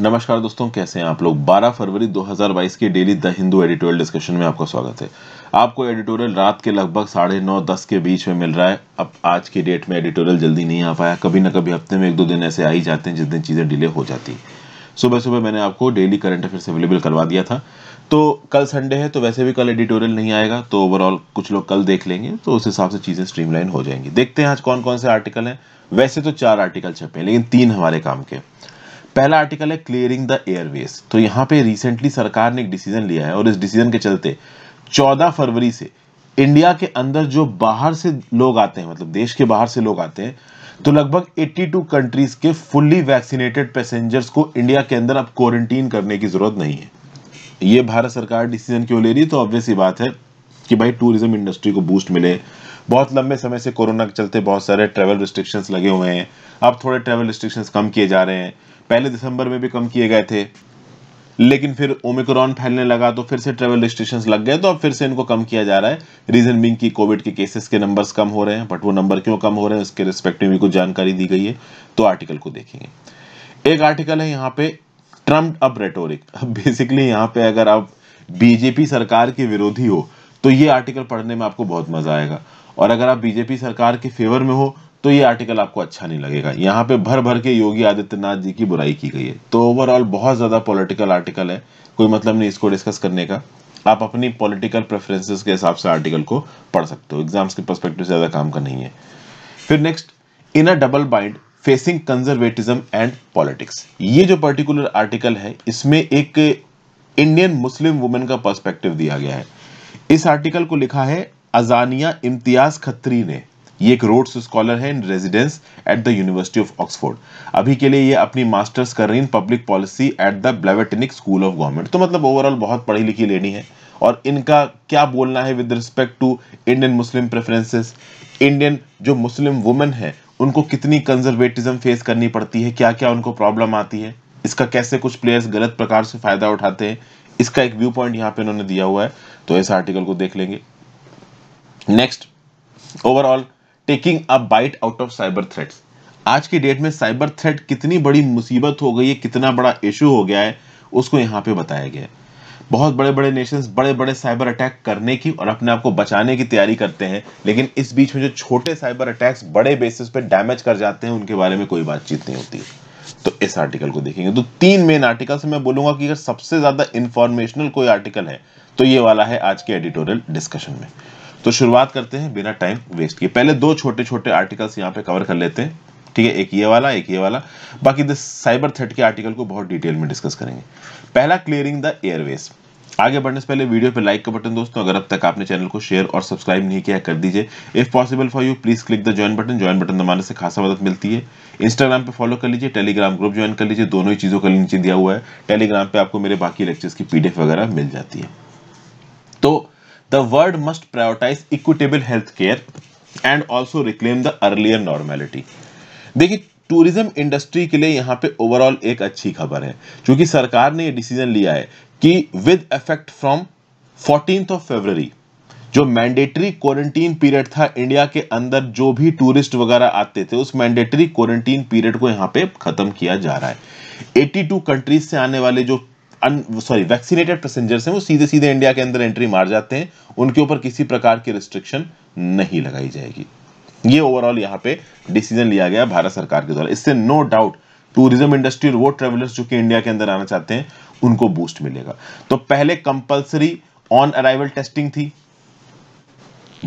नमस्कार दोस्तों कैसे हैं आप लोग 12 फरवरी 2022 के daily the Hindu editorial discussion में आपका स्वागत है आपको एडिटोरियल रात के लगभग साढ़े नौ दस के बीच में मिल रहा है अब आज की डेट में एडिटोरियल जल्दी नहीं आ पाया कभी ना कभी हफ्ते में एक दो दिन ऐसे आ ही जाते हैं जिस दिन चीज़ें डिले हो जाती सुबह सुबह मैंने आपको डेली करंट अफेयर्स अवेलेबल करवा दिया था तो कल संडे है तो वैसे भी कल एडिटोरियल नहीं आएगा तो ओवरऑल कुछ लोग कल देख लेंगे तो उस हिसाब से चीज़ें स्ट्रीमलाइन हो जाएंगी देखते हैं आज कौन कौन से आर्टिकल हैं वैसे तो चार आर्टिकल छपे हैं लेकिन तीन हमारे काम के पहला आर्टिकल है क्लियरिंग द एयरवेज तो यहाँ पे रिसेंटली सरकार ने एक डिसीजन लिया है और इस डिसीजन के चलते 14 फरवरी से इंडिया के अंदर जो बाहर से लोग आते हैं मतलब देश के बाहर से लोग आते हैं तो लगभग 82 कंट्रीज के फुल्ली वैक्सीनेटेड पैसेंजर्स को इंडिया के अंदर अब क्वारंटीन करने की जरूरत नहीं है ये भारत सरकार डिसीजन क्यों ले रही है तो ऑब्वियस ये बात है कि भाई टूरिज्म इंडस्ट्री को बूस्ट मिले बहुत लंबे समय से कोरोना के चलते बहुत सारे ट्रेवल रिस्ट्रिक्शंस लगे हुए हैं अब थोड़े ट्रैवल रिस्ट्रिक्शंस कम किए जा रहे हैं पहले दिसंबर में भी कम किए गए थे लेकिन फिर ओमिक्रॉन फैलने लगा तो फिर से ट्रेवल रिस्ट्रिक्शंस लग गए तो अब फिर से इनको कम किया जा रहा है रीजन बिंग की कोविड के केसेस के नंबर्स कम हो रहे हैं बट वो नंबर क्यों कम हो रहे हैं उसके रिस्पेक्ट में भी कुछ जानकारी दी गई है तो आर्टिकल को देखेंगे एक आर्टिकल है यहाँ पे ट्रम्प अब रेटोरिक बेसिकली यहाँ पे अगर आप बीजेपी सरकार के विरोधी हो तो ये आर्टिकल पढ़ने में आपको बहुत मजा आएगा और अगर आप बीजेपी सरकार के फेवर में हो तो ये आर्टिकल आपको अच्छा नहीं लगेगा यहाँ पे भर भर के योगी आदित्यनाथ जी की बुराई की गई है तो ओवरऑल बहुत ज़्यादा पॉलिटिकल आर्टिकल है कोई मतलब नहीं इसको डिस्कस करने का आप अपनी पॉलिटिकल प्रेफरेंसेस के हिसाब से आर्टिकल को पढ़ सकते हो एग्जाम्स के परस्पेक्टिव से ज़्यादा काम का नहीं है फिर next in a double bind facing conservatism and politics ये जो पर्टिकुलर आर्टिकल है इसमें एक इंडियन मुस्लिम वुमेन का पर्सपेक्टिव दिया गया है इस आर्टिकल को लिखा है अजानिया इम्तियाज खत्री ने ये एक रोड्स स्कॉलर है in residence at the university of Oxford अभी के लिए ये अपनी मास्टर्स कर रही in public policy at the Blavatnik school of government तो मतलब ओवरऑल बहुत पढ़ी लिखी लेनी है और इनका क्या बोलना है with respect to Indian Muslim preferences Indian जो मुस्लिम वुमेन है उनको कितनी कंजर्वेटिज्म फेस करनी पड़ती है क्या क्या उनको प्रॉब्लम आती है इसका कैसे कुछ प्लेयर्स गलत प्रकार से फायदा उठाते हैं इसका एक व्यू पॉइंट यहां पे इन्होंने दिया हुआ है तो इस आर्टिकल को देख लेंगे next overall taking a bite out of cyber threats आज की डेट में साइबर थ्रेट कितनी बड़ी मुसीबत हो गई है कितना बड़ा इशू हो गया है उसको यहाँ पे बताया गया है बहुत बड़े बड़े नेशंस बड़े बड़े साइबर अटैक करने की और अपने आप को बचाने की तैयारी करते हैं लेकिन इस बीच में जो छोटे साइबर अटैक्स बड़े बेसिस पे डैमेज कर जाते हैं उनके बारे में कोई बातचीत नहीं होती तो इस आर्टिकल को देखेंगे तो तीन मेन आर्टिकल से मैं बोलूंगा कि अगर सबसे ज्यादा इंफॉर्मेशनल कोई आर्टिकल है तो ये वाला है आज के एडिटोरियल डिस्कशन में तो शुरुआत करते हैं बिना टाइम वेस्ट किए पहले दो छोटे छोटे आर्टिकल्स यहाँ पे कवर कर लेते हैं ठीक है एक ये वाला एक ये वाला बाकी दिस साइबर थ्रेट के आर्टिकल को बहुत डिटेल में डिस्कस करेंगे पहला क्लियरिंग द एयरवेज आगे बढ़ने से पहले वीडियो पे लाइक का बटन दोस्तों अगर अब तक आपने चैनल को शेयर और सब्सक्राइब नहीं किया कर दीजिए if possible for you please click the join button join button दबाने से खासा मदद मिलती है इंस्टाग्राम पे फॉलो कर लीजिए टेलीग्राम ग्रुप ज्वाइन कर लीजिए दोनों ही चीज़ों का लिंक दिया हुआ है टेलीग्राम पे आपको मेरे बाकी लेक्चर्स की पीडीएफ वगैरह मिल जाती है the world must prioritize equitable health care and also reclaim the earlier normality dekhi tourism industry ke liye yahan pe overall ek achhi khabar hai kyunki sarkar ne ye decision liya hai ki with effect from 14th of february जो mandatory quarantine period था India के अंदर जो भी tourist वगैरह आते थे उस मैंडेटरी क्वारंटीन पीरियड को यहाँ पे खत्म किया जा रहा है 82 कंट्रीज से आने वाले जो सॉरी वैक्सीनेटेड पैसेंजर्स हैं वो सीधे सीधे इंडिया के अंदर एंट्री मार जाते हैं उनके ऊपर किसी प्रकार की रिस्ट्रिक्शन नहीं लगाई जाएगी ये ओवरऑल यहाँ पे डिसीजन लिया गया भारत सरकार के द्वारा इससे नो डाउट टूरिज्म इंडस्ट्री और वो ट्रेवलर्स जो कि इंडिया के अंदर आना चाहते हैं उनको बूस्ट मिलेगा तो पहले कंपल्सरी ऑन अराइवल टेस्टिंग थी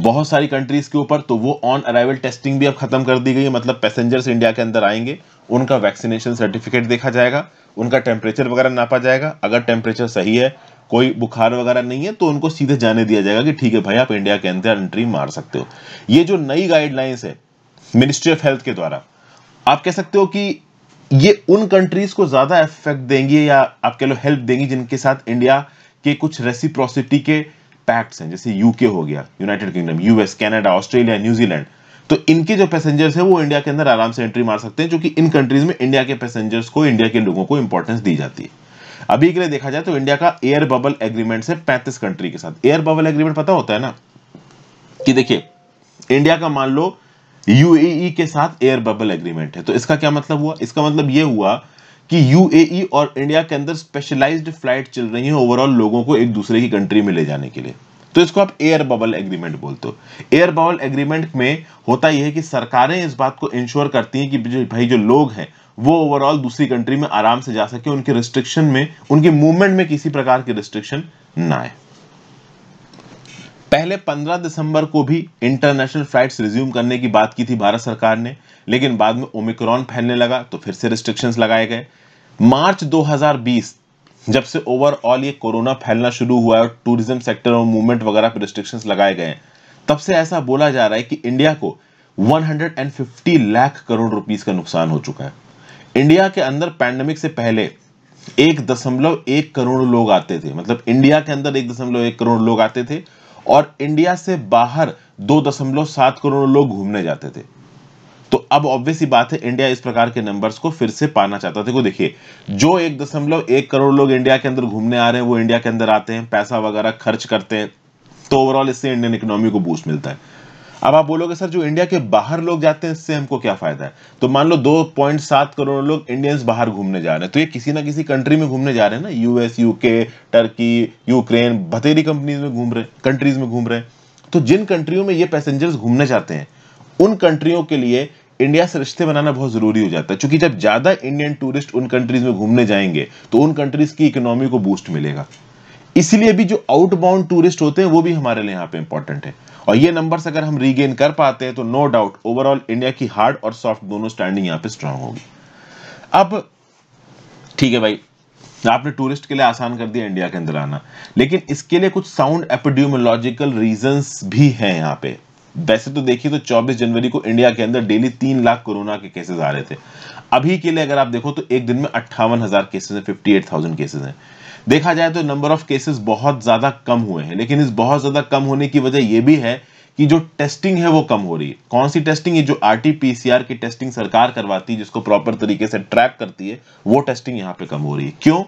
बहुत सारी कंट्रीज के ऊपर तो वो ऑन अराइवल टेस्टिंग भी अब खत्म कर दी गई है मतलब पैसेंजर्स इंडिया के अंदर आएंगे उनका वैक्सीनेशन सर्टिफिकेट देखा जाएगा उनका टेम्परेचर वगैरह नापा जाएगा अगर टेम्परेचर सही है कोई बुखार वगैरह नहीं है तो उनको सीधे जाने दिया जाएगा कि ठीक है भाई आप इंडिया के अंदर एंट्री मार सकते हो ये जो नई गाइडलाइंस है मिनिस्ट्री ऑफ हेल्थ के द्वारा आप कह सकते हो कि ये उन कंट्रीज को ज्यादा इफेक्ट देंगी या आप कह लो हेल्प देंगी जिनके साथ इंडिया के कुछ रेसिप्रोसिटी के पैक्ट्स हैं जैसे यूके हो गया United Kingdom US Canada Australia New Zealand तो इनके जो पैसेंजर्स हैं वो इंडिया के अंदर आराम से एंट्री मार सकते हैं कि इन कंट्रीज में इंडिया के पैसेंजर्स को इंडिया के लोगों को इंपॉर्टेंस दी जाती है अभी के लिए देखा जाए तो इंडिया का एयर बबल एग्रीमेंट है पैंतीस कंट्री के साथ एयर बबल एग्रीमेंट पता होता है ना कि देखिए इंडिया का मान लो यूएई e के साथ एयर बबल एग्रीमेंट है तो इसका क्या मतलब हुआ इसका मतलब यह हुआ कि यूएई e और इंडिया के अंदर स्पेशलाइज्ड फ्लाइट चल रही है ओवरऑल लोगों को एक दूसरे की कंट्री में ले जाने के लिए तो इसको आप एयर बबल एग्रीमेंट बोलते हो एयर बबल एग्रीमेंट में होता यह है कि सरकारें इस बात को इंश्योर करती हैं कि भाई जो लोग हैं वो ओवरऑल दूसरी कंट्री में आराम से जा सके उनके रिस्ट्रिक्शन में उनके मूवमेंट में किसी प्रकार की रिस्ट्रिक्शन ना आए पहले 15 दिसंबर को भी इंटरनेशनल फ्लाइट्स रिज्यूम करने की बात की थी भारत सरकार ने लेकिन बाद में ओमिक्रॉन फैलने लगा तो फिर से रिस्ट्रिक्शंस लगाए गए मार्च 2020 जब से ओवरऑल ये कोरोना फैलना शुरू हुआ है और टूरिज्म सेक्टर और मूवमेंट वगैरह पर रिस्ट्रिक्शंस लगाए गए हैं तब से ऐसा बोला जा रहा है कि इंडिया को 150 लाख करोड़ रुपीस का नुकसान हो चुका है इंडिया के अंदर पैंडमिक से पहले एक दशमलव एक करोड़ लोग आते थे मतलब इंडिया के अंदर एक दशमलव एक करोड़ लोग आते थे और इंडिया से बाहर दो दशमलव सात करोड़ लोग घूमने जाते थे तो अब ऑब्वियस ही बात है इंडिया इस प्रकार के नंबर्स को फिर से पाना चाहता था देखिए जो एक दशमलव एक करोड़ लोग इंडिया के अंदर घूमने आ रहे हैं वो इंडिया के अंदर आते हैं पैसा वगैरह खर्च करते हैं तो ओवरऑल इससे इंडियन इकोनॉमी को बूस्ट मिलता है अब आप बोलोगे सर जो इंडिया के बाहर लोग जाते हैं इससे हमको क्या फायदा है तो मान लो दो पॉइंट सात करोड़ लोग इंडियंस बाहर घूमने जा रहे हैं तो ये किसी ना किसी कंट्री में घूमने जा रहे हैं ना यूएस यूके टर्की यूक्रेन बतेरी कंपनीज में घूम रहे कंट्रीज में घूम रहे हैं तो जिन कंट्रियों में ये पैसेंजर्स घूमने जाते हैं उन कंट्रियों के लिए इंडिया से रिश्ते बनाना बहुत जरूरी हो जाता है क्योंकि जब ज्यादा इंडियन टूरिस्ट उन कंट्रीज में घूमने जाएंगे तो उन कंट्रीज की इकोनॉमी को बूस्ट मिलेगा इसलिए भी जो आउटबाउंड टूरिस्ट होते हैं वो भी हमारे लिए यहाँ पे इंपॉर्टेंट है और ये नंबर्स अगर हम रीगेन कर पाते हैं तो नो डाउट ओवरऑल इंडिया की हार्ड और सॉफ्ट दोनों स्टैंडिंग यहाँ पे स्ट्रांग होगी अब ठीक है भाई आपने टूरिस्ट के लिए आसान कर दिया इंडिया के अंदर आना लेकिन इसके लिए कुछ साउंड एपिडियोमोलॉजिकल रीजन भी हैं यहाँ पे वैसे तो देखिए तो 24 जनवरी को इंडिया के अंदर डेली तीन लाख कोरोना के केसेस आ रहे थे अभी के लिए अगर आप देखो तो एक दिन में अट्ठावन हजार केसेज हैं फिफ्टी एट थाउजेंड केसेज हैं देखा जाए तो नंबर ऑफ केसेस बहुत ज्यादा कम हुए हैं लेकिन इस बहुत ज्यादा कम होने की वजह यह भी है कि जो टेस्टिंग है वो कम हो रही है कौन सी टेस्टिंग है जो आरटीपीसीआर की टेस्टिंग सरकार करवाती है जिसको प्रॉपर तरीके से ट्रैक करती है वो टेस्टिंग यहाँ पे कम हो रही है क्यों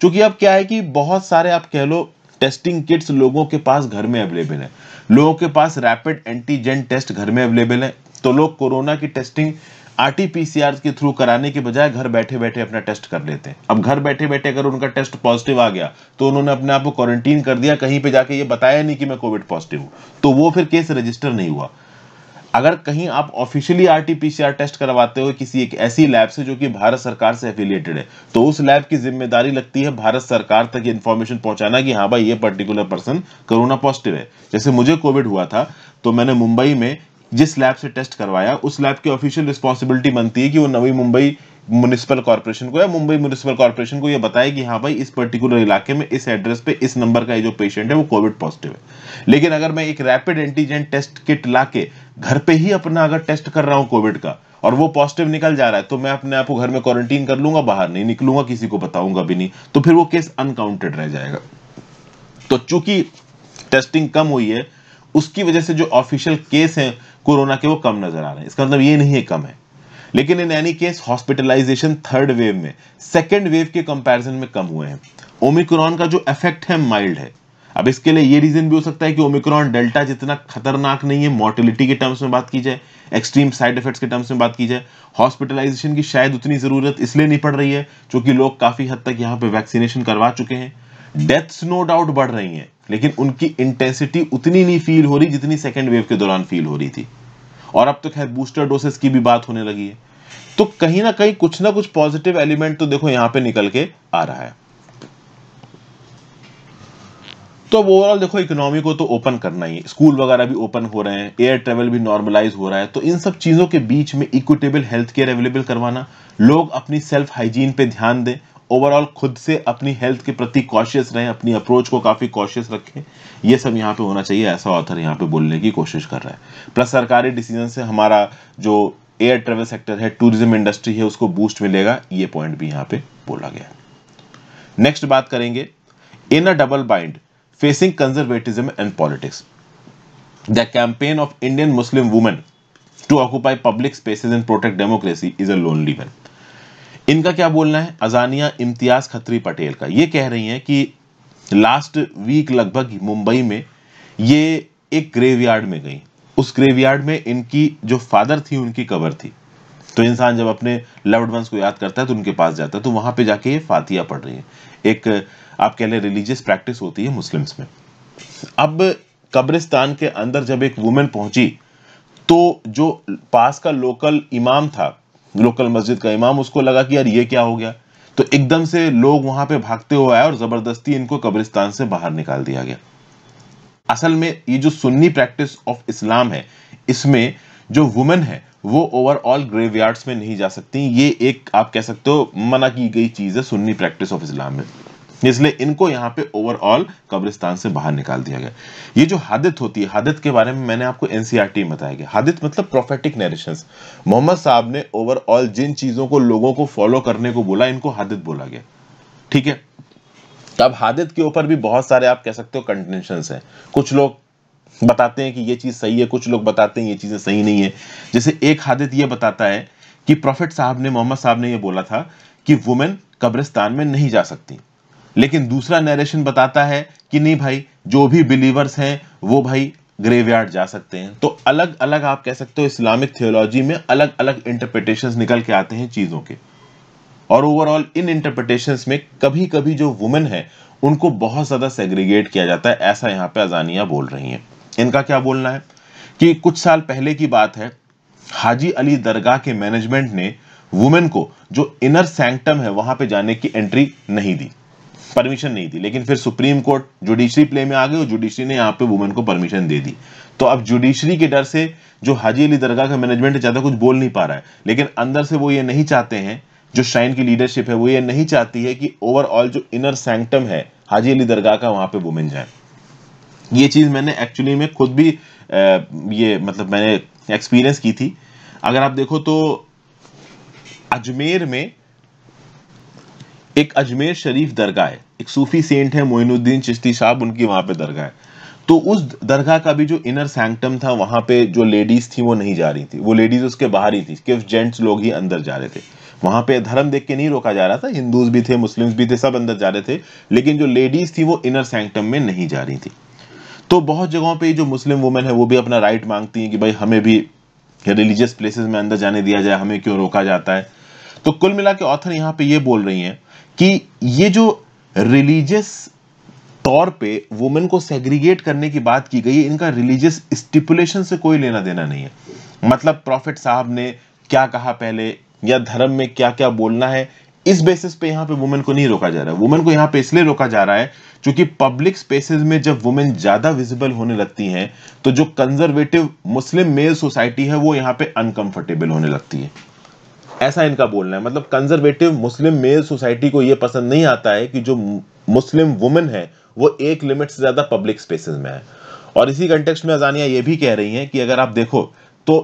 क्योंकि अब क्या है कि बहुत सारे आप कह लो टेस्टिंग किट्स लोगों के पास घर में अवेलेबल है लोगों के पास रैपिड एंटीजन टेस्ट घर में अवेलेबल है तो लोग कोरोना की टेस्टिंग आरटीपीसीआर के थ्रू कराने के बजाय घर बैठे बैठे अपना टेस्ट कर लेते हैं अब घर बैठे बैठे अगर उनका टेस्ट पॉजिटिव आ गया तो उन्होंने अपने आप को क्वारंटीन कर दिया कहीं पे जाके ये बताया नहीं कि मैं कोविड पॉजिटिव हूं तो वो फिर केस रजिस्टर नहीं हुआ अगर कहीं आप ऑफिशियली आरटीपीसीआर टेस्ट करवाते हो किसी एक ऐसी लैब से जो कि भारत सरकार से एफिलिएटेड है तो उस लैब की जिम्मेदारी लगती है भारत सरकार तक इन्फॉर्मेशन पहुंचाना कि हाँ भाई ये पर्टिकुलर पर्सन कोरोना पॉजिटिव है जैसे मुझे कोविड हुआ था तो मैंने मुंबई में जिस लैब से टेस्ट करवाया उस लैब की ऑफिशियल रिस्पॉन्सिबिलिटी बनती है कि वो नवी मुंबई म्यूनिसिपल कॉर्पोरेशन को या मुंबई म्यूनिसिपल कॉरपोरेशन को यह बताए कि हाँ भाई इस पर्टिकुलर इलाके में इस एड्रेस पे इस नंबर का ये जो पेशेंट है वो कोविड पॉजिटिव है लेकिन अगर मैं एक रैपिड एंटीजन टेस्ट किट ला के घर पे ही अपना अगर टेस्ट कर रहा हूँ कोविड का और वो पॉजिटिव निकल जा रहा है तो मैं अपने आप को घर में क्वारंटीन कर लूंगा बाहर नहीं निकलूंगा किसी को बताऊंगा भी नहीं तो फिर वो केस अनकाउंटेड रह जाएगा तो चूंकि टेस्टिंग कम हुई है उसकी वजह से जो ऑफिशियल केस हैं कोरोना के वो कम नजर आ रहे हैं इसका मतलब ये नहीं है कम है लेकिन in any case hospitalization third wave में सेकेंड वेव के कंपेरिजन में कम हुए हैं ओमिक्रॉन का जो इफेक्ट है माइल्ड है अब इसके लिए ये रीजन भी हो सकता है कि ओमिक्रॉन डेल्टा जितना खतरनाक नहीं है मोर्टिलिटी के टर्म्स में बात की जाए एक्सट्रीम साइड इफेक्ट्स के टर्म्स में बात की जाए हॉस्पिटलाइजेशन की शायद उतनी जरूरत इसलिए नहीं पड़ रही है क्योंकि लोग काफी हद तक यहाँ पे वैक्सीनेशन करवा चुके हैं डेथ्स नो डाउट बढ़ रही हैं लेकिन उनकी इंटेंसिटी उतनी नहीं फील हो रही जितनी सेकेंड वेव के दौरान फील हो रही थी और अब तो खैर बूस्टर डोसेस की भी बात होने लगी है तो कहीं ना कहीं कुछ ना कुछ पॉजिटिव एलिमेंट तो देखो यहां पे निकल के आ रहा है तो अब ओवरऑल देखो इकोनॉमी को तो ओपन करना ही स्कूल वगैरह भी ओपन हो रहे हैं एयर ट्रेवल भी नॉर्मलाइज हो रहा है तो इन सब चीज़ों के बीच में इक्विटेबल हेल्थ केयर अवेलेबल करवाना लोग अपनी सेल्फ हाइजीन पे ध्यान दें ओवरऑल खुद से अपनी हेल्थ के प्रति कॉशियस रहें अपनी अप्रोच को काफ़ी कॉशियस रखें ये सब यहाँ पे होना चाहिए ऐसा ऑथर यहाँ पे बोलने की कोशिश कर रहा है प्लस सरकारी डिसीजन से हमारा जो एयर ट्रेवल सेक्टर है टूरिज्म इंडस्ट्री है उसको बूस्ट मिलेगा ये पॉइंट भी यहाँ पे बोला गया नेक्स्ट बात करेंगे in a double bind facing conservatism and politics the campaign of Indian Muslim women to occupy public spaces and protect democracy is a lonely one इनका क्या बोलना है अजानिया इम्तियाज खत्री पटेल का ये कह रही हैं कि लास्ट वीक लगभग मुंबई में ये एक ग्रेवयार्ड में गई उस ग्रेवयार्ड में इनकी जो फादर थी उनकी कबर थी तो इंसान जब अपने लव्ड वंस को याद करता है तो उनके पास जाता है तो वहां पे जाके ये फातिया पढ़ रही है एक आप कह लें रिलीजियस प्रैक्टिस होती है मुस्लिम्स में अब कब्रिस्तान के अंदर जब एक वुमेन पहुंची तो जो पास का लोकल इमाम था लोकल मस्जिद का इमाम उसको लगा कि यार ये क्या हो गया तो एकदम से लोग वहां पे भागते हुए आए और जबरदस्ती इनको कब्रिस्तान से बाहर निकाल दिया गया असल में ये जो सुन्नी प्रैक्टिस ऑफ इस्लाम है इसमें जो वुमेन है वो ओवरऑल ग्रेवयार्ड्स में नहीं जा सकती ये एक आप कह सकते हो मना की गई चीज है सुन्नी प्रैक्टिस ऑफ इस्लाम में इसलिए इनको यहाँ पे ओवरऑल कब्रिस्तान से बाहर निकाल दिया गया ये जो हादत होती है हादित के बारे में मैंने आपको एनसीआरटी में e बताया गया हादित मतलब प्रोफेटिक नरेशन मोहम्मद साहब ने ओवरऑल जिन चीजों को लोगों को फॉलो करने को बोला इनको हादित बोला गया ठीक है अब हादित के ऊपर भी बहुत सारे आप कह सकते हो कंटेंशन है कुछ लोग बताते हैं कि ये चीज़ सही है कुछ लोग बताते हैं ये चीज़ें सही नहीं है जैसे एक हादित ये बताता है कि प्रोफेट साहब ने मोहम्मद साहब ने ये बोला था कि वुमेन कब्रिस्तान में नहीं जा सकती लेकिन दूसरा नरेशन बताता है कि नहीं भाई जो भी बिलीवर्स हैं वो भाई ग्रेवयार्ड जा सकते हैं तो अलग अलग आप कह सकते हो इस्लामिक थियोलॉजी में अलग अलग इंटरप्रिटेशन निकल के आते हैं चीज़ों के और ओवरऑल इन इंटरप्रिटेशन में कभी कभी जो वुमेन है उनको बहुत ज़्यादा सेग्रीगेट किया जाता है ऐसा यहाँ पे अजानिया बोल रही हैं इनका क्या बोलना है कि कुछ साल पहले की बात है हाजी अली दरगाह के मैनेजमेंट ने वुमेन को जो इनर सैंक्टम है वहां पे जाने की एंट्री नहीं दी परमिशन नहीं थी लेकिन फिर सुप्रीम कोर्ट जुडिशरी प्ले में आ गई और जुडिशरी ने यहाँ पे वुमेन को परमिशन दे दी तो अब जुडिशरी के डर से जो हाजी अली दरगाह का मैनेजमेंट है ज़्यादा कुछ बोल नहीं पा रहा है लेकिन अंदर से वो ये नहीं चाहते हैं जो श्राइन की लीडरशिप है वो ये नहीं चाहती है कि ओवरऑल जो इनर सैंक्टम है हाजी अली दरगाह का वहां पे वुमेन जाए ये चीज़ मैंने एक्चुअली में खुद भी ये मतलब मैंने एक्सपीरियंस की थी अगर आप देखो तो अजमेर में एक अजमेर शरीफ दरगाह है एक सूफी सेंट है मोइनुद्दीन चिश्ती साहब उनकी वहां पे दरगाह है तो उस दरगाह का भी जो इनर सैंक्टम था वहां पे जो लेडीज थी वो नहीं जा रही थी वो लेडीज उसके बाहर ही थी सिर्फ जेंट्स लोग ही अंदर जा रहे थे वहां पे धर्म देख के नहीं रोका जा रहा था हिंदूज भी थे मुस्लिम्स भी थे सब अंदर जा रहे थे लेकिन जो लेडीज थी वो इनर सैंक्टम में नहीं जा रही थी तो बहुत जगहों पे जो मुस्लिम वुमेन है वो भी अपना राइट मांगती हैं कि भाई हमें भी रिलीजियस प्लेसेस में अंदर जाने दिया जाए हमें क्यों रोका जाता है तो कुल मिला के ऑथर यहाँ पे ये बोल रही हैं कि ये जो रिलीजियस तौर पे वुमेन को सेग्रीगेट करने की बात की गई है इनका रिलीजियस स्टिपुलेशन से कोई लेना देना नहीं है मतलब प्रॉफिट साहब ने क्या कहा पहले या धर्म में क्या क्या बोलना है इस बेसिस पे यहाँ पे वुमेन को नहीं रोका जा रहा है वुमेन को यहाँ पे इसलिए रोका जा रहा है क्योंकि पब्लिक स्पेसेस में जब वुमेन ज्यादा विजिबल होने लगती हैं तो जो कंजर्वेटिव मुस्लिम मेल सोसाइटी है वो यहाँ पे अनकंफर्टेबल होने लगती है ऐसा इनका बोलना है मतलब कंजर्वेटिव मुस्लिम मेल सोसाइटी को यह पसंद नहीं आता है कि जो मुस्लिम वुमेन है वो एक लिमिट से ज़्यादा पब्लिक स्पेसेस में है और इसी कंटेक्स्ट में अजानिया ये भी कह रही हैं कि अगर आप देखो तो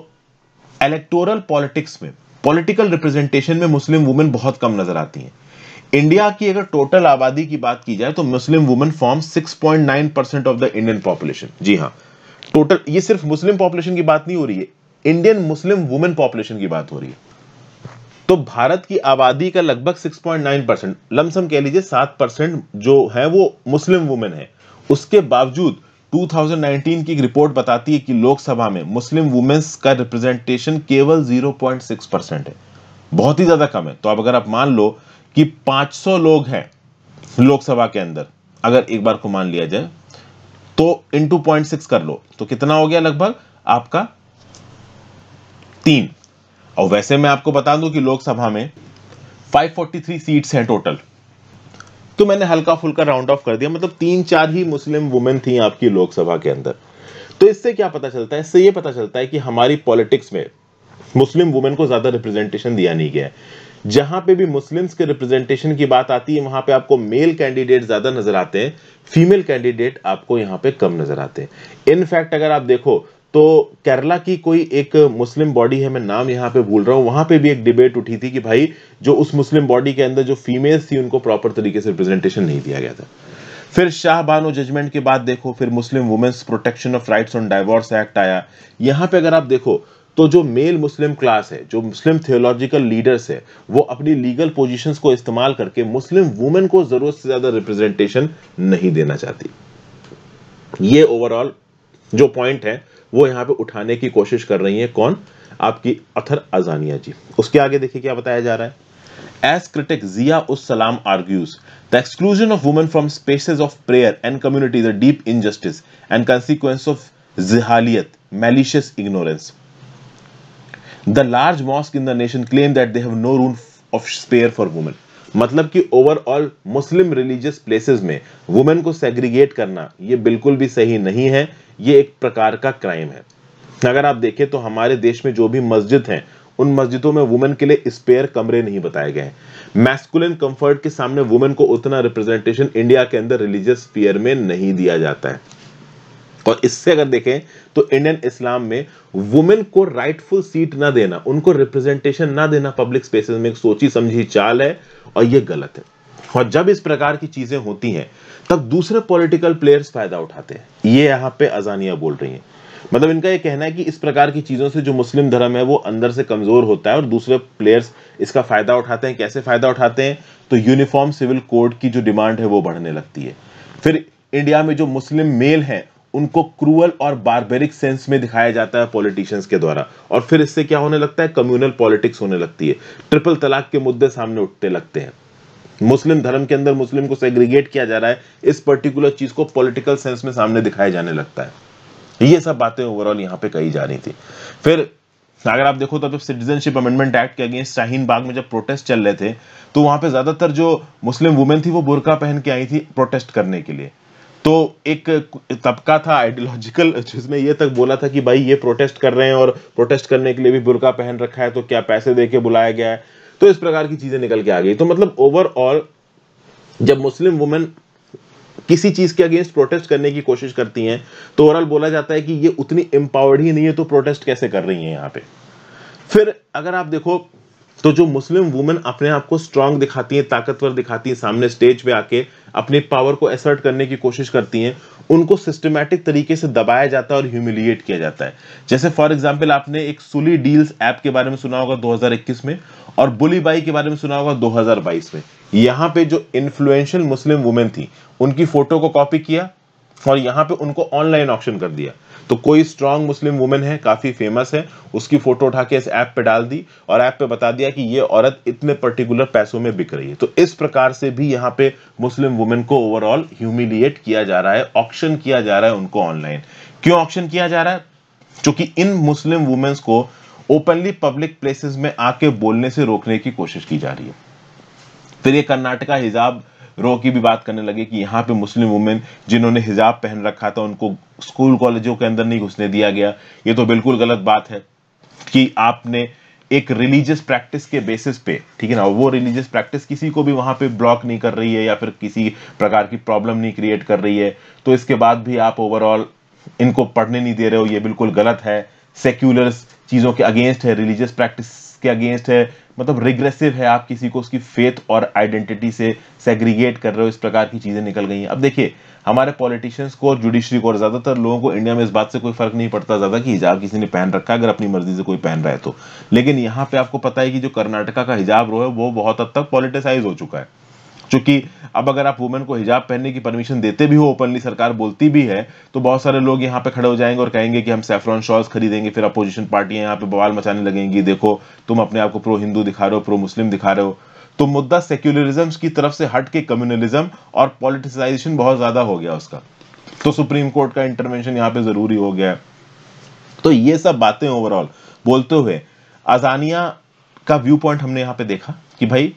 इलेक्टोरल पॉलिटिक्स में पॉलिटिकल रिप्रेजेंटेशन में मुस्लिम वुमेन बहुत कम नजर आती हैं इंडिया की अगर टोटल आबादी की बात की जाए तो Muslim women form 6.9 percent of the Indian population जी हाँ टोटल ये सिर्फ मुस्लिम पॉपुलेशन की बात नहीं हो रही है इंडियन मुस्लिम वुमेन पॉपुलेशन की बात हो रही है तो भारत की आबादी का लगभग 6.9 परसेंट लमसम कह लीजिए 7 परसेंट जो है वो मुस्लिम वुमेन है उसके बावजूद 2019 की रिपोर्ट बताती है कि लोकसभा में मुस्लिम वुमेन्स का रिप्रेजेंटेशन केवल 0.6 परसेंट है बहुत ही ज्यादा कम है तो अब अगर आप मान लो कि 500 लोग हैं लोकसभा के अंदर अगर एक बार को मान लिया जाए तो इन पॉइंट सिक्स कर लो तो कितना हो गया लगभग आपका तीन और वैसे मैं आपको बता दूं कि लोकसभा में 543 सीट्स हैं टोटल तो मैंने हल्का फुल्का राउंड ऑफ कर दिया मतलब तीन चार ही मुस्लिम वुमेन थी आपकी लोकसभा के अंदर तो इससे क्या पता चलता है इससे ये पता चलता है कि हमारी पॉलिटिक्स में मुस्लिम वुमेन को ज्यादा रिप्रेजेंटेशन दिया नहीं गया जहां पे भी मुस्लिम्स के रिप्रेजेंटेशन की बात आती है वहां पे आपको मेल कैंडिडेट ज्यादा नजर आते हैं फीमेल कैंडिडेट आपको यहां पे कम नजर आते हैं इनफैक्ट अगर आप देखो तो केरला की कोई एक मुस्लिम बॉडी है मैं नाम यहाँ पे भूल रहा हूँ वहां पे भी एक डिबेट उठी थी कि भाई जो उस मुस्लिम बॉडी के अंदर जो फीमेल्स थी उनको प्रॉपर तरीके से रिप्रेजेंटेशन नहीं दिया गया था फिर शाह बानो जजमेंट के बाद देखो फिर Muslim women's protection of rights on divorce act आया यहाँ पे अगर आप देखो तो जो मेल मुस्लिम क्लास है जो मुस्लिम थियोलॉजिकल लीडर्स है वो अपनी लीगल पोजिशन को इस्तेमाल करके मुस्लिम वुमेन को जरूरत से ज्यादा रिप्रेजेंटेशन नहीं देना चाहती ये ओवरऑल जो पॉइंट है वो यहाँ पे उठाने की कोशिश कर रही है कौन आपकी अथर अजानिया जी उसके आगे देखिए क्या बताया जा रहा है S critic Zia us Salam argues the exclusion of women from spaces of prayer and community deep injustice and consequence of जिहालियत malicious ignorance the large mosque in the nation claim that they have no rule of spare for women मतलब कि overall Muslim religious places में women को segregate करना ये बिल्कुल भी सही नहीं है ये एक प्रकार का क्राइम है अगर आप देखें तो हमारे देश में जो भी मस्जिद है उन मस्जिदों में वुमेन के लिए स्पेयर कमरे नहीं बताए गए हैं मैस्कुलिन कंफर्ट के सामने वुमेन को उतना रिप्रेजेंटेशन इंडिया के अंदर रिलीजियस स्पीयर में नहीं दिया जाता है और इससे अगर देखें तो इंडियन इस्लाम में वुमेन को राइटफुल सीट ना देना उनको रिप्रेजेंटेशन ना देना पब्लिक स्पेसेस में एक सोची समझी चाल है और यह गलत है और जब इस प्रकार की चीजें होती हैं तब दूसरे पॉलिटिकल प्लेयर्स फायदा उठाते हैं ये यहाँ पे अजानिया बोल रही हैं मतलब इनका ये कहना है कि इस प्रकार की चीज़ों से जो मुस्लिम धर्म है वो अंदर से कमज़ोर होता है और दूसरे प्लेयर्स इसका फ़ायदा उठाते हैं कैसे फ़ायदा उठाते हैं तो यूनिफॉर्म सिविल कोड की जो डिमांड है वो बढ़ने लगती है फिर इंडिया में जो मुस्लिम मेल है उनको क्रूअल और बारबेरिक सेंस में दिखाया जाता है पॉलिटिशियंस के द्वारा और फिर इससे क्या होने लगता है कम्युनल पॉलिटिक्स होने लगती है ट्रिपल तलाक के मुद्दे सामने उठते लगते हैं मुस्लिम धर्म के अंदर मुस्लिम को सेग्रीगेट किया जा रहा है इस पर्टिकुलर चीज को पॉलिटिकल सेंस में सामने दिखाया जाने लगता है ये सब बातें ओवरऑल यहाँ पे कही जा रही थी फिर अगर आप देखो तो जब सिटीजनशिप अमेंडमेंट एक्ट के अगेंस्ट शाहीन बाग में जब प्रोटेस्ट चल रहे थे तो वहां पे ज्यादातर जो मुस्लिम वुमेन थी वो बुरका पहन के आई थी प्रोटेस्ट करने के लिए तो एक तबका था आइडियोलॉजिकल जिसमें ये तक बोला था कि भाई ये प्रोटेस्ट कर रहे हैं और प्रोटेस्ट करने के लिए भी बुरका पहन रखा है तो क्या पैसे दे बुलाया गया है तो इस प्रकार की चीजें निकल के आ गई तो मतलब ओवरऑल जब मुस्लिम वुमेन किसी चीज के अगेंस्ट प्रोटेस्ट करने की कोशिश करती हैं तो ओवरऑल बोला जाता है कि ये उतनी एम्पावर्ड ही नहीं है तो प्रोटेस्ट कैसे कर रही हैं यहां पे फिर अगर आप देखो तो जो मुस्लिम वुमेन अपने आप को स्ट्रांग दिखाती हैं ताकतवर दिखाती हैं सामने स्टेज पे आके अपने पावर को एसर्ट करने की कोशिश करती हैं उनको सिस्टमैटिक तरीके से दबाया जाता है और ह्यूमिलिएट किया जाता है जैसे फॉर एग्जाम्पल आपने एक सुली डील्स ऐप के बारे में सुना होगा 2021 में और बुली बाई के बारे में सुना होगा 2022 में यहाँ पे जो इन्फ्लुएंशियल मुस्लिम वुमेन थी उनकी फोटो को कॉपी किया और यहाँ पे उनको ऑनलाइन ऑप्शन कर दिया तो कोई स्ट्रांग मुस्लिम वुमेन है काफ़ी फेमस है उसकी फ़ोटो उठा के इस ऐप पे डाल दी और ऐप पे बता दिया कि ये औरत इतने पर्टिकुलर पैसों में बिक रही है तो इस प्रकार से भी यहाँ पे मुस्लिम वुमेन को ओवरऑल ह्यूमिलिएट किया जा रहा है ऑप्शन किया जा रहा है उनको ऑनलाइन क्यों ऑप्शन किया जा रहा है क्योंकि इन मुस्लिम वुमेन्स को ओपनली पब्लिक प्लेसेस में आके बोलने से रोकने की कोशिश की जा रही है फिर ये कर्नाटका हिजाब रो की भी बात करने लगे कि यहाँ पे मुस्लिम वुमेन जिन्होंने हिजाब पहन रखा था उनको स्कूल कॉलेजों के अंदर नहीं घुसने दिया गया ये तो बिल्कुल गलत बात है कि आपने एक रिलीजियस प्रैक्टिस के बेसिस पे ठीक है ना वो रिलीजियस प्रैक्टिस किसी को भी वहां पे ब्लॉक नहीं कर रही है या फिर किसी प्रकार की प्रॉब्लम नहीं क्रिएट कर रही है तो इसके बाद भी आप ओवरऑल इनको पढ़ने नहीं दे रहे हो ये बिल्कुल गलत है सेक्युलर चीज़ों के अगेंस्ट है रिलीजियस प्रैक्टिस के अगेंस्ट है मतलब रिग्रेसिव है आप किसी को उसकी फेथ और आइडेंटिटी से सेग्रीगेट कर रहे हो इस प्रकार की चीज़ें निकल गई हैं अब देखिए हमारे पॉलिटिशियंस को और जुडिशरी को और ज़्यादातर लोगों को इंडिया में इस बात से कोई फर्क नहीं पड़ता ज़्यादा कि हिजाब किसी ने पहन रखा है अगर अपनी मर्जी से कोई पहन रहा है तो लेकिन यहाँ पे आपको पता है कि जो कर्नाटका का हिजाब रो है वो बहुत हद तक पॉलिटिसाइज हो चुका है चूंकि अब अगर आप वुमेन को हिजाब पहनने की परमिशन देते भी हो ओपनली सरकार बोलती भी है तो बहुत सारे लोग यहाँ पे खड़े हो जाएंगे और कहेंगे कि हम सेफ्रॉन शॉल्स खरीदेंगे फिर अपोजिशन पार्टियां यहाँ पे बवाल मचाने लगेंगी देखो तुम अपने आप को प्रो हिंदू दिखा रहे हो प्रो मुस्लिम दिखा रहे हो तो मुद्दा सेक्युलरिज्म की तरफ से हट के कम्युनलिज्म और पॉलिटिसाइजेशन बहुत ज्यादा हो गया उसका तो सुप्रीम कोर्ट का इंटरवेंशन यहाँ पे जरूरी हो गया तो ये सब बातें ओवरऑल बोलते हुए अजानिया का व्यू पॉइंट हमने यहाँ पे देखा कि भाई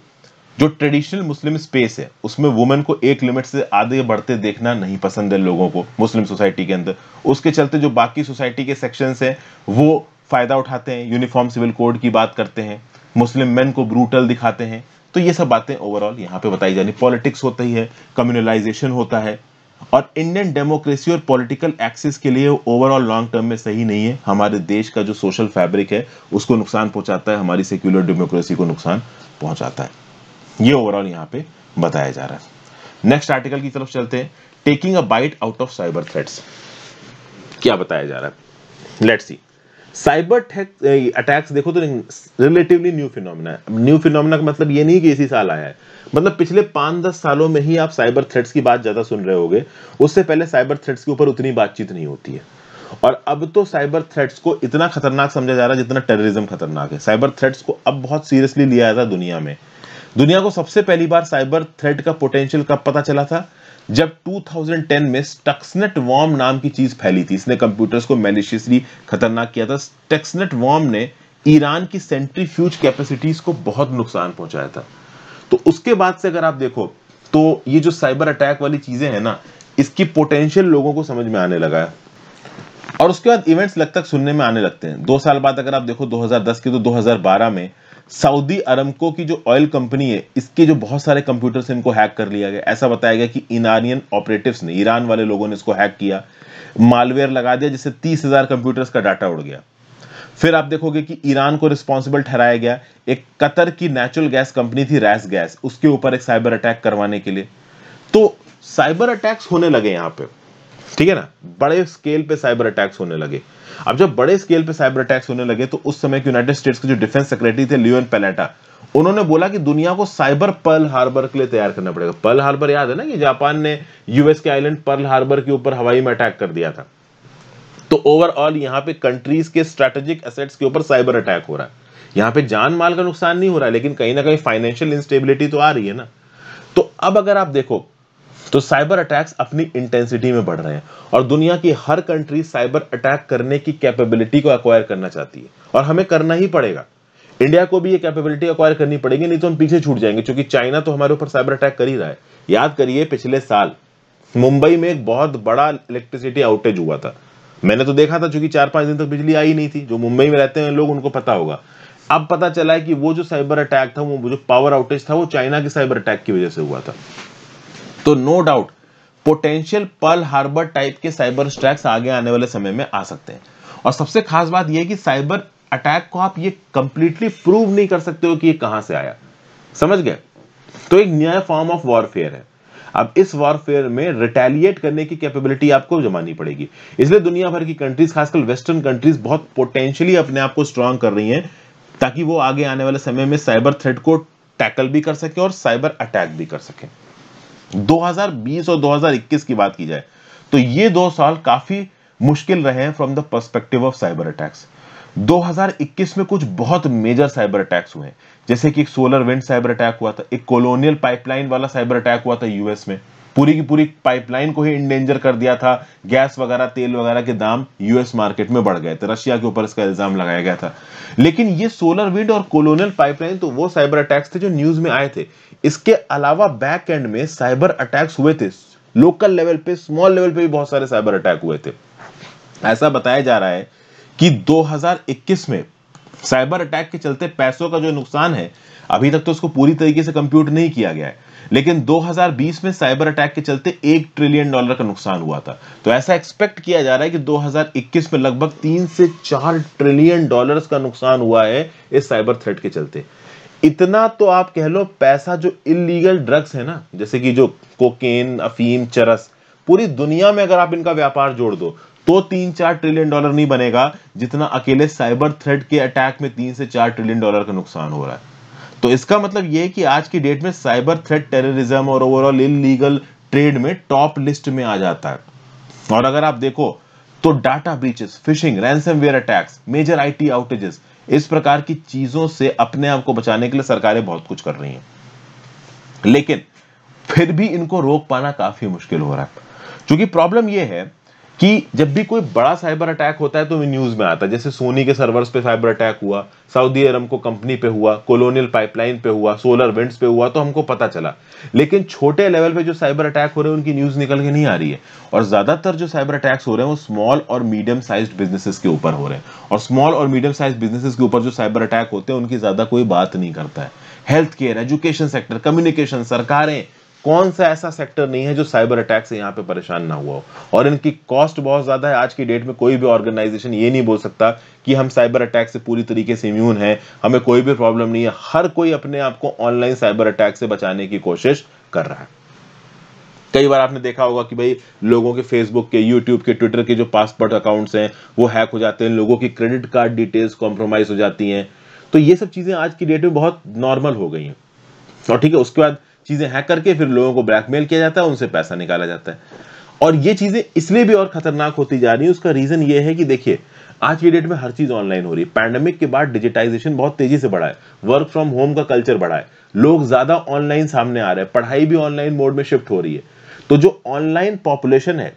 जो ट्रेडिशनल मुस्लिम स्पेस है उसमें वुमेन को एक लिमिट से आगे बढ़ते देखना नहीं पसंद है लोगों को मुस्लिम सोसाइटी के अंदर उसके चलते जो बाकी सोसाइटी के सेक्शन हैं वो फ़ायदा उठाते हैं यूनिफॉर्म सिविल कोड की बात करते हैं मुस्लिम मैन को ब्रूटल दिखाते हैं तो ये सब बातें ओवरऑल यहाँ पे बताई जानी पॉलिटिक्स होता ही है कम्युनलाइजेशन होता है और इंडियन डेमोक्रेसी और पॉलिटिकल एक्सिस के लिए ओवरऑल लॉन्ग टर्म में सही नहीं है हमारे देश का जो सोशल फैब्रिक है उसको नुकसान पहुंचाता है हमारी सेक्युलर डेमोक्रेसी को नुकसान पहुंचाता है ये ओवरऑल यहाँ पे बताया जा रहा है नेक्स्ट आर्टिकल की तरफ चलते हैं taking a bite out of cyber threats क्या बताया जा रहा है लेट सी साइबर अटैक्स देखो तो relatively new phenomena new phenomena फिनोमिना का मतलब ये नहीं कि इसी साल आया है मतलब पिछले पांच दस सालों में ही आप साइबर थ्रेट्स की बात ज़्यादा सुन रहे होंगे उससे पहले साइबर थ्रेट्स के ऊपर उतनी बातचीत नहीं होती है और अब तो साइबर थ्रेट्स को इतना खतरनाक समझा जा रहा है जितना टेररिज्म खतरनाक है साइबर थ्रेट्स को अब बहुत सीरियसली लिया जाता है दुनिया में दुनिया को सबसे पहली बार साइबर थ्रेट का पोटेंशियल कब पता चला था जब 2010 में स्टक्सनेट वॉर्म नाम की चीज फैली थी इसने कंप्यूटर्स को मैलिशियसली खतरनाक किया था स्टक्सनेट वॉर्म ने ईरान की सेंट्रीफ्यूज कैपेसिटीज को बहुत नुकसान पहुंचाया था तो उसके बाद से अगर आप देखो तो ये जो साइबर अटैक वाली चीजें हैं ना इसकी पोटेंशियल लोगों को समझ में आने लगा है और उसके बाद इवेंट्स लगता सुनने में आने लगते हैं दो साल बाद अगर आप देखो 2010 के तो 2012 में सऊदी अरमको की जो ऑयल कंपनी है इसके जो बहुत सारे कंप्यूटर से इनको हैक कर लिया गया ऐसा बताया गया कि इनानियन ऑपरेटिव्स ने ईरान वाले लोगों ने इसको हैक किया मालवेयर लगा दिया जिससे तीस हजार कंप्यूटर्स का डाटा उड़ गया फिर आप देखोगे कि ईरान को रिस्पॉन्सिबल ठहराया गया एक कतर की नेचुरल गैस कंपनी थी रैस गैस उसके ऊपर एक साइबर अटैक करवाने के लिए तो साइबर अटैक्स होने लगे यहां पर ठीक है ना बड़े स्केल पे साइबर अटैक्स होने लगे अब जब बड़े स्केल पे साइबर अटैक्स होने लगे तो उस समय यूनाइटेड स्टेट्स के जो डिफेंस सेक्रेटरी थे लियोन पेलेटा उन्होंने बोला कि दुनिया को साइबर पर्ल हार्बर के लिए तैयार करना पड़ेगा पर्ल हार्बर याद है ना कि जापान ने यूएस के आइलैंड पर्ल हार्बर के ऊपर हवाई में अटैक कर दिया था तो ओवरऑल यहां पे कंट्रीज के स्ट्रेटेजिक एसेट्स के ऊपर साइबर अटैक हो रहा है यहां पे जान माल का नुकसान नहीं हो रहा लेकिन कहीं ना कहीं फाइनेंशियल इंस्टेबिलिटी तो आ रही है ना तो अब अगर आप देखो तो साइबर अटैक्स अपनी इंटेंसिटी में बढ़ रहे हैं और दुनिया की हर कंट्री साइबर अटैक करने की कैपेबिलिटी को अक्वायर करना चाहती है और हमें करना ही पड़ेगा इंडिया को भी ये कैपेबिलिटी अक्वायर करनी पड़ेगी नहीं तो हम पीछे छूट जाएंगे क्योंकि चाइना तो हमारे ऊपर साइबर अटैक कर ही रहा है याद करिए पिछले साल मुंबई में एक बहुत बड़ा इलेक्ट्रिसिटी आउटेज हुआ था मैंने तो देखा था चूंकि चार पांच दिन तक बिजली आई नहीं थी जो मुंबई में रहते हैं लोग उनको पता होगा अब पता चला है कि वो जो साइबर अटैक था वो जो पावर आउटेज था वो चाइना के साइबर अटैक की वजह से हुआ था तो no doubt potential Pearl Harbor type के साइबर स्ट्रैक्स आगे आने वाले समय में आ सकते हैं और सबसे खास बात यह कि साइबर अटैक को आप ये कंप्लीटली प्रूव नहीं कर सकते हो कि ये कहां से आया समझ गए तो एक नया फॉर्म ऑफ वॉरफेयर है अब इस वॉरफेयर में रिटेलिएट करने की कैपेबिलिटी आपको जमानी पड़ेगी इसलिए दुनिया भर की कंट्रीज खासकर वेस्टर्न कंट्रीज बहुत पोटेंशियली अपने आप को स्ट्रांग कर रही हैं ताकि वो आगे आने वाले समय में साइबर थ्रेट को टैकल भी कर सके और साइबर अटैक भी कर सके 2020 और 2021 की बात की जाए तो ये दो साल काफी मुश्किल रहे हैं from the perspective of cyber attacks 2021 में कुछ बहुत मेजर साइबर अटैक्स हुए जैसे कि एक सोलर विंड साइबर अटैक हुआ था एक कोलोनियल पाइपलाइन वाला साइबर अटैक हुआ था यूएस में पूरी की पूरी पाइपलाइन को ही इंडेंजर कर दिया था गैस वगैरह तेल वगैरह के दाम यूएस मार्केट में बढ़ गए थे रशिया के ऊपर इसका इल्जाम लगाया गया था लेकिन ये सोलर विंड और कोलोनियल पाइपलाइन तो वो साइबर अटैक्स थे जो न्यूज में आए थे इसके अलावा बैक एंड में साइबर अटैक्स हुए थे लोकल लेवल पे स्मॉल लेवल पे भी बहुत सारे साइबर अटैक हुए थे ऐसा बताया जा रहा है कि 2021 में साइबर अटैक के चलते पैसों का जो नुकसान है अभी तक तो उसको पूरी तरीके से कंप्यूट नहीं किया गया है लेकिन 2020 में साइबर अटैक के चलते एक ट्रिलियन डॉलर का नुकसान हुआ था तो ऐसा एक्सपेक्ट किया जा रहा है कि 2021 में लगभग तीन से चार ट्रिलियन डॉलर्स का नुकसान हुआ है इस साइबर थ्रेट के चलते इतना तो आप कह लो पैसा जो इलीगल ड्रग्स है ना जैसे कि जो कोकेन अफीम चरस पूरी दुनिया में अगर आप इनका व्यापार जोड़ दो तो तीन चार ट्रिलियन डॉलर नहीं बनेगा जितना अकेले साइबर थ्रेड के अटैक में तीन से चार ट्रिलियन डॉलर का नुकसान हो रहा है तो इसका मतलब यह कि आज की डेट में साइबर थ्रेड टेररिज्म और ओवरऑल इलीगल ट्रेड में टॉप लिस्ट में आ जाता है और अगर आप देखो तो data breaches phishing ransomware attacks major IT outages इस प्रकार की चीजों से अपने आप को बचाने के लिए सरकारें बहुत कुछ कर रही हैं लेकिन फिर भी इनको रोक पाना काफी मुश्किल हो रहा है क्योंकि प्रॉब्लम यह है कि जब भी कोई बड़ा साइबर अटैक होता है तो न्यूज में आता है जैसे सोनी के सर्वर्स पे साइबर अटैक हुआ सऊदी अरब को कंपनी पे हुआ कोलोनियल पाइपलाइन पे हुआ सोलर विंड्स पे हुआ तो हमको पता चला लेकिन छोटे लेवल पे जो साइबर अटैक हो रहे हैं उनकी न्यूज निकल के नहीं आ रही है और ज्यादातर जो साइबर अटैक्स हो रहे हैं वो स्मॉल और मीडियम साइज बिजनेसेस के ऊपर हो रहे हैं और स्मॉल और मीडियम साइज बिजनेसेस के ऊपर जो साइबर अटैक होते हैं उनकी ज्यादा कोई बात नहीं करता है health care education sector communication सरकारें कौन सा ऐसा सेक्टर नहीं है जो साइबर अटैक से यहाँ पे परेशान ना हुआ हो और इनकी कॉस्ट बहुत ज़्यादा है आज की डेट में कोई भी ऑर्गेनाइजेशन ये नहीं बोल सकता कि हम साइबर अटैक से पूरी तरीके से इम्यून हैं हमें कोई भी प्रॉब्लम नहीं है हर कोई अपने आप को ऑनलाइन साइबर अटैक से बचाने की कोशिश कर रहा है कई बार आपने देखा होगा कि भाई लोगों के फेसबुक के यूट्यूब के ट्विटर के जो पासपोर्ट अकाउंट्स हैं वो हैक हो जाते हैं लोगों की क्रेडिट कार्ड डिटेल्स कॉम्प्रोमाइज हो जाती हैं तो ये सब चीज़ें आज की डेट में बहुत नॉर्मल हो गई हैं और ठीक है उसके बाद चीज़ें हैक करके फिर लोगों को ब्लैकमेल किया जाता है उनसे पैसा निकाला जाता है और ये चीज़ें इसलिए भी और खतरनाक होती जा रही है उसका रीज़न ये है कि देखिए आज की डेट में हर चीज़ ऑनलाइन हो रही है पैंडेमिक के बाद डिजिटाइजेशन बहुत तेज़ी से बढ़ा है वर्क फ्रॉम होम का कल्चर बढ़ा है लोग ज़्यादा ऑनलाइन सामने आ रहे हैं पढ़ाई भी ऑनलाइन मोड में शिफ्ट हो रही है तो जो ऑनलाइन पॉपुलेशन है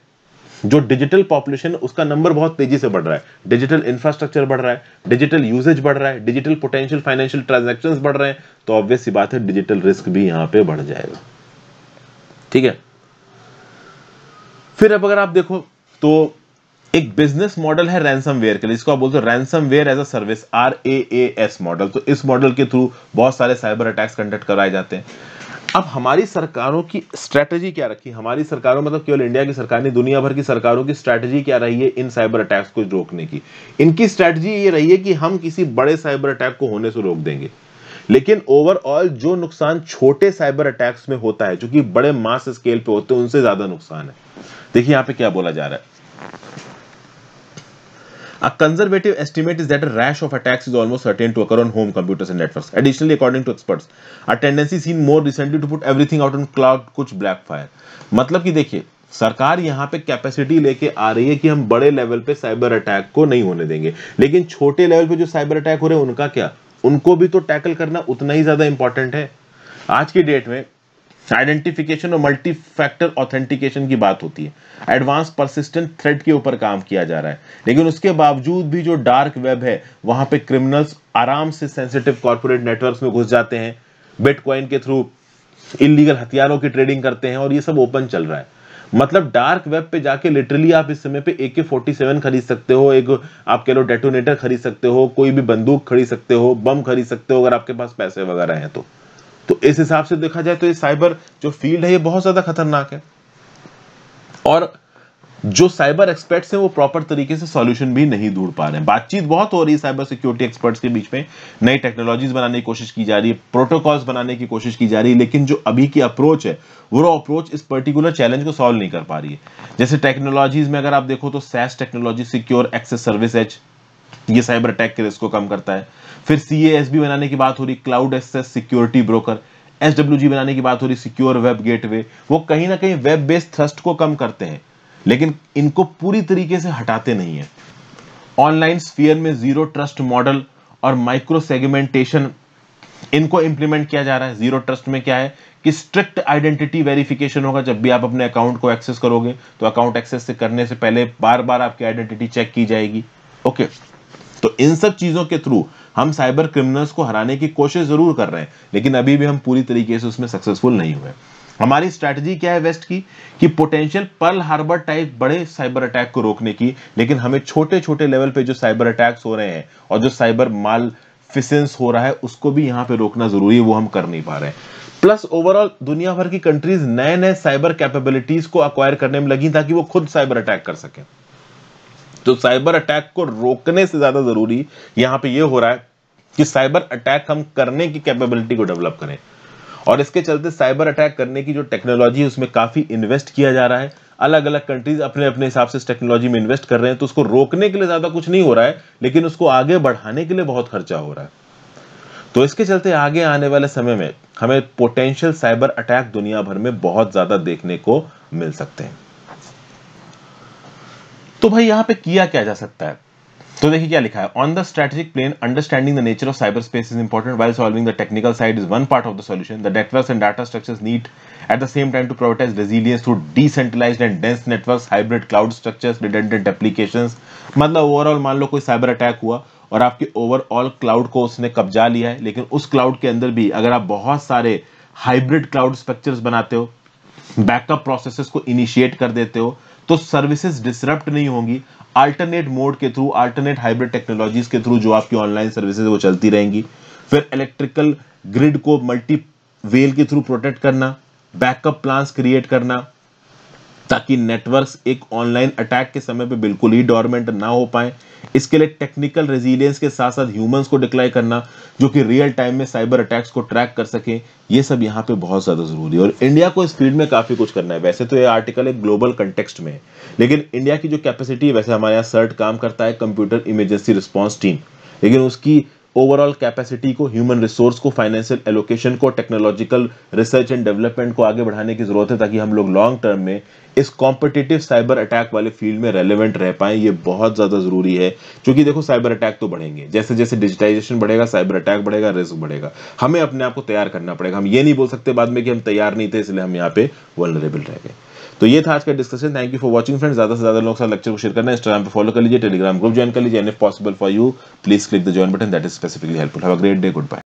जो डिजिटल पॉपुलेशन उसका नंबर बहुत तेजी से बढ़ रहा है डिजिटल इंफ्रास्ट्रक्चर बढ़ रहा है डिजिटल यूजेज बढ़ रहा है डिजिटल पोटेंशियल फाइनेंशियल ट्रांजेक्शन बढ़ रहे हैं तो ऑब्वियस बात है डिजिटल रिस्क भी यहां पर बढ़ जाएगा ठीक है फिर अब अगर आप देखो तो एक बिजनेस मॉडल है रैनसम वेयर के लिए जिसको आप बोलते हो ransom ware as a service R A S model तो इस मॉडल के थ्रू बहुत सारे साइबर अटैक्स कंडक्ट कराए जाते हैं अब हमारी सरकारों की स्ट्रैटेजी क्या रखी हमारी सरकारों मतलब केवल इंडिया की सरकार नहीं दुनिया भर की सरकारों की स्ट्रैटेजी क्या रही है इन साइबर अटैक्स को रोकने की इनकी स्ट्रैटेजी ये रही है कि हम किसी बड़े साइबर अटैक को होने से रोक देंगे लेकिन ओवरऑल जो नुकसान छोटे साइबर अटैक्स में होता है जो कि बड़े मास स्केल पे होते हैं उनसे ज्यादा नुकसान है देखिए यहाँ पे क्या बोला जा रहा है A conservative estimate is that a rash of attacks is almost certain to occur on home computers and networks. Additionally, according to experts, a tendency seen more recently to put everything out on cloud कुछ black fire मतलब कि देखिए सरकार यहाँ पे capacity लेके आ रही है कि हम बड़े लेवल पे साइबर अटैक को नहीं होने देंगे लेकिन छोटे लेवल पे जो साइबर अटैक हो रहे हैं उनका क्या उनको भी तो टैकल करना उतना ही ज्यादा इंपॉर्टेंट है आज की डेट में आइडेंटिफिकेशन और मल्टी फैक्टर ऑथेंटिकेशन की बात होती है एडवांस परसिस्टेंट थ्रेड के ऊपर काम किया जा रहा है लेकिन उसके बावजूद भी जो डार्क वेब है वहां पे क्रिमिनल्स आराम से सेंसिटिव कॉर्पोरेट नेटवर्क्स में घुस जाते हैं बिटकॉइन के थ्रू इलीगल हथियारों की ट्रेडिंग करते हैं और ये सब ओपन चल रहा है मतलब डार्क वेब पे जाके लिटरली आप इस समय पे ए के फोर्टी सेवन खरीद सकते हो एक आप कह लो डेटोनेटर खरीद सकते हो कोई भी बंदूक खरीद सकते हो बम खरीद सकते हो अगर आपके पास पैसे वगैरह हैं तो तो इस हिसाब से देखा जाए तो ये साइबर जो फील्ड है ये बहुत ज़्यादा खतरनाक है और जो साइबर एक्सपर्ट्स हैं वो प्रॉपर तरीके से सॉल्यूशन भी नहीं ढूंढ पा रहे हैं बातचीत बहुत हो रही है साइबर सिक्योरिटी एक्सपर्ट्स के बीच में नई टेक्नोलॉजीज बनाने की कोशिश की जा रही है प्रोटोकॉल्स बनाने की कोशिश की जा रही है लेकिन जो अभी की अप्रोच है वो अप्रोच इस पर्टिकुलर चैलेंज को सॉल्व नहीं कर पा रही है जैसे टेक्नोलॉजीज में अगर आप देखो तो SASE technology secure access service edge ये साइबर अटैक के रिस्क को कम करता है फिर सी बनाने की बात हो रही क्लाउड एक्सेस सिक्योरिटी ब्रोकर एस बनाने की बात हो रही सिक्योर वेब गेटवे वो कहीं ना कहीं वेब बेस्ड थ्रस्ट को कम करते हैं लेकिन इनको पूरी तरीके से हटाते नहीं है ऑनलाइन स्फीयर में जीरो ट्रस्ट मॉडल और माइक्रो सेगमेंटेशन इनको इंप्लीमेंट किया जा रहा है जीरो ट्रस्ट में क्या है कि स्ट्रिक्ट आइडेंटिटी वेरिफिकेशन होगा जब भी आप अपने अकाउंट को एक्सेस करोगे तो अकाउंट एक्सेस से करने से पहले बार बार आपकी आइडेंटिटी चेक की जाएगी ओके okay. तो इन सब चीजों के थ्रू हम साइबर क्रिमिनल्स को हराने की कोशिश जरूर कर रहे हैं लेकिन अभी भी हम पूरी तरीके से उसमें सक्सेसफुल नहीं हुए हमारी स्ट्रैटेजी क्या है वेस्ट की कि पोटेंशियल पर्ल हार्बर टाइप बड़े साइबर अटैक को रोकने की लेकिन हमें छोटे छोटे लेवल पे जो साइबर अटैक्स हो रहे हैं और जो साइबर माल फिसेंस हो रहा है उसको भी यहां पे रोकना जरूरी है वो हम कर नहीं पा रहे हैं प्लस ओवरऑल दुनिया भर की कंट्रीज नए नए साइबर कैपेबिलिटीज को अक्वायर करने में लगी ताकि वो खुद साइबर अटैक कर सकें तो साइबर अटैक को रोकने से ज्यादा जरूरी यहां पे ये हो रहा है कि साइबर अटैक हम करने की कैपेबिलिटी को डेवलप करें और इसके चलते साइबर अटैक करने की जो टेक्नोलॉजी है उसमें काफ़ी इन्वेस्ट किया जा रहा है अलग अलग कंट्रीज अपने अपने हिसाब से इस टेक्नोलॉजी में इन्वेस्ट कर रहे हैं तो उसको रोकने के लिए ज़्यादा कुछ नहीं हो रहा है लेकिन उसको आगे बढ़ाने के लिए बहुत खर्चा हो रहा है तो इसके चलते आगे आने वाले समय में हमें पोटेंशियल साइबर अटैक दुनिया भर में बहुत ज़्यादा देखने को मिल सकते हैं तो भाई यहां पे किया क्या जा सकता है तो देखिए क्या लिखा है on the strategic plane understanding the nature of cyber space is important while solving the technical side is one part of the solution the networks and data structures need at the same time to prioritize resilience through decentralized and dense networks hybrid cloud structures redundant applications मतलब overall मान लो कोई cyber attack हुआ और आपके overall cloud को उसने कब्जा लिया है लेकिन उस क्लाउड के अंदर भी अगर आप बहुत सारे हाइब्रिड क्लाउड स्ट्रक्चर्स बनाते हो बैकअप प्रोसेसेस को इनिशिएट कर देते हो तो सर्विसेज डिसरप्ट नहीं होंगी अल्टरनेट मोड के थ्रू अल्टरनेट हाइब्रिड टेक्नोलॉजीज के थ्रू जो आपकी ऑनलाइन सर्विसेज वो चलती रहेंगी फिर इलेक्ट्रिकल ग्रिड को मल्टी वेल के थ्रू प्रोटेक्ट करना बैकअप प्लान्स क्रिएट करना ताकि नेटवर्क्स एक ऑनलाइन अटैक के समय पे बिल्कुल ही डॉर्मेंट ना हो पाए इसके लिए टेक्निकल रेजिलियंस के साथ साथ ह्यूमंस को डिक्लाई करना जो कि रियल टाइम में साइबर अटैक्स को ट्रैक कर सके ये सब यहाँ पे बहुत ज़्यादा ज़रूरी है और इंडिया को इस फील्ड में काफ़ी कुछ करना है वैसे तो ये आर्टिकल एक ग्लोबल कंटेक्सट में है लेकिन इंडिया की जो कैपेसिटी है वैसे हमारे यहाँ सर्ट काम करता है कंप्यूटर इमरजेंसी रिस्पॉन्स टीम लेकिन उसकी ओवरऑल कैपेसिटी को ह्यूमन रिसोर्स को फाइनेंशियल एलोकेशन को टेक्नोलॉजिकल रिसर्च एंड डेवलपमेंट को आगे बढ़ाने की जरूरत है ताकि हम लोग लॉन्ग टर्म में इस कॉम्पिटिटिव साइबर अटैक वाले फील्ड में रेलिवेंट रह पाए ये बहुत ज़्यादा ज़रूरी है क्योंकि देखो साइबर अटैक तो बढ़ेंगे जैसे जैसे डिजिटाइजेशन बढ़ेगा साइबर अटैक बढ़ेगा रिस्क बढ़ेगा हमें अपने आप को तैयार करना पड़ेगा हम ये नहीं बोल सकते बाद में कि हम तैयार नहीं थे इसलिए हम यहाँ पे वनरेबल रह गए तो ये था आज का discussion thank you for watching friends ज्यादा से ज्यादा लोग साथ लेक्चर को शेयर करना इंस्टाग्राम पर फॉलो कर लीजिए टेलीग्राम ग्रुप ज्वाइन कर लीजिए and if possible for you please click the join button that is specifically helpful have a great day good bye